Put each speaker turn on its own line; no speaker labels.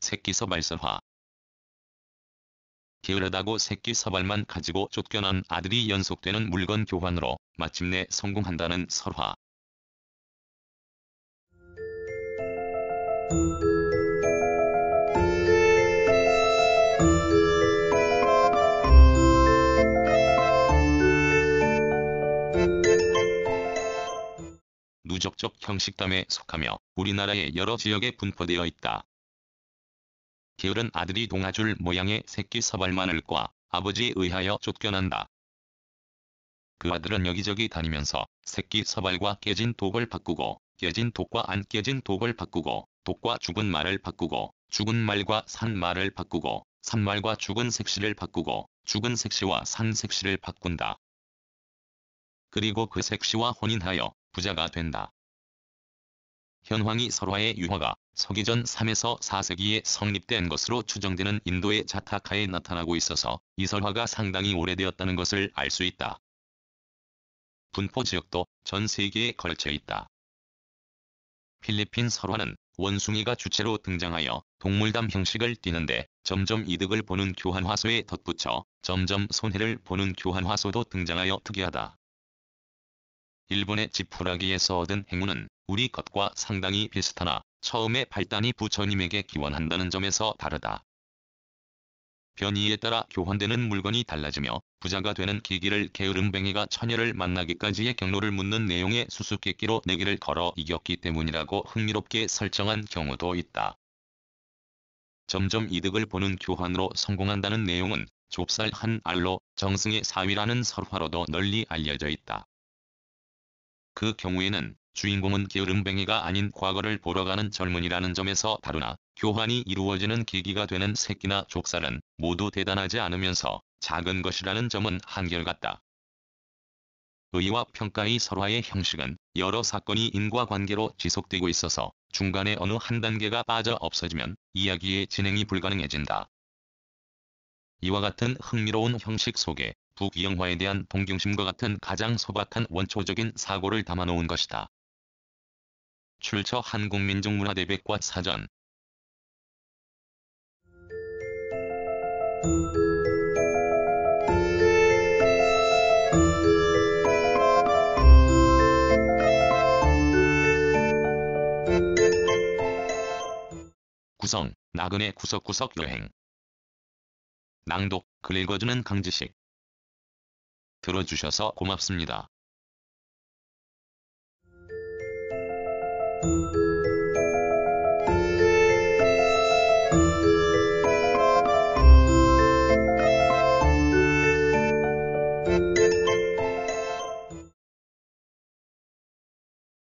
새끼서발설화 게으르다고 새끼서발만 가지고 쫓겨난 아들이 연속되는 물건 교환으로 마침내 성공한다는 설화 누적적 형식담에 속하며 우리나라의 여러 지역에 분포되어 있다. 게으른 아들이 동아줄 모양의 새끼 서발 마늘과 아버지에 의하여 쫓겨난다. 그 아들은 여기저기 다니면서 새끼 서발과 깨진 독을 바꾸고 깨진 독과 안 깨진 독을 바꾸고 독과 죽은 말을 바꾸고 죽은 말과 산 말을 바꾸고 산 말과 죽은 색시를 바꾸고 죽은 색시와 산 색시를 바꾼다. 그리고 그 색시와 혼인하여 부자가 된다. 현황이 설화의 유화가 서기 전 3에서 4세기에 성립된 것으로 추정되는 인도의 자타카에 나타나고 있어서 이 설화가 상당히 오래되었다는 것을 알 수 있다. 분포 지역도 전 세계에 걸쳐 있다. 필리핀 설화는 원숭이가 주체로 등장하여 동물담 형식을 띠는데 점점 이득을 보는 교환화소에 덧붙여 점점 손해를 보는 교환화소도 등장하여 특이하다. 일본의 지푸라기에서 얻은 행운은 우리 것과 상당히 비슷하나 처음에 발단이 부처님에게 기원한다는 점에서 다르다. 변이에 따라 교환되는 물건이 달라지며 부자가 되는 기기를 게으름 뱅이가 처녀를 만나기까지의 경로를 묻는 내용의 수수께끼로 내기를 걸어 이겼기 때문이라고 흥미롭게 설정한 경우도 있다. 점점 이득을 보는 교환으로 성공한다는 내용은 좁쌀 한 알로 정승의 사위라는 설화로도 널리 알려져 있다. 그 경우에는 주인공은 게으름뱅이가 아닌 과거를 보러 가는 젊은이라는 점에서 다루나 교환이 이루어지는 계기가 되는 새끼나 족살은 모두 대단하지 않으면서 작은 것이라는 점은 한결같다. 의와 평가의 설화의 형식은 여러 사건이 인과관계로 지속되고 있어서 중간에 어느 한 단계가 빠져 없어지면 이야기의 진행이 불가능해진다. 이와 같은 흥미로운 형식 속에 북이영화에 대한 동경심과 같은 가장 소박한 원초적인 사고를 담아놓은 것이다. 출처 한국민족문화대백과 사전 구성, 나그네 구석구석 여행 낭독, 글 읽어주는 강지식. 들어주셔서 고맙습니다.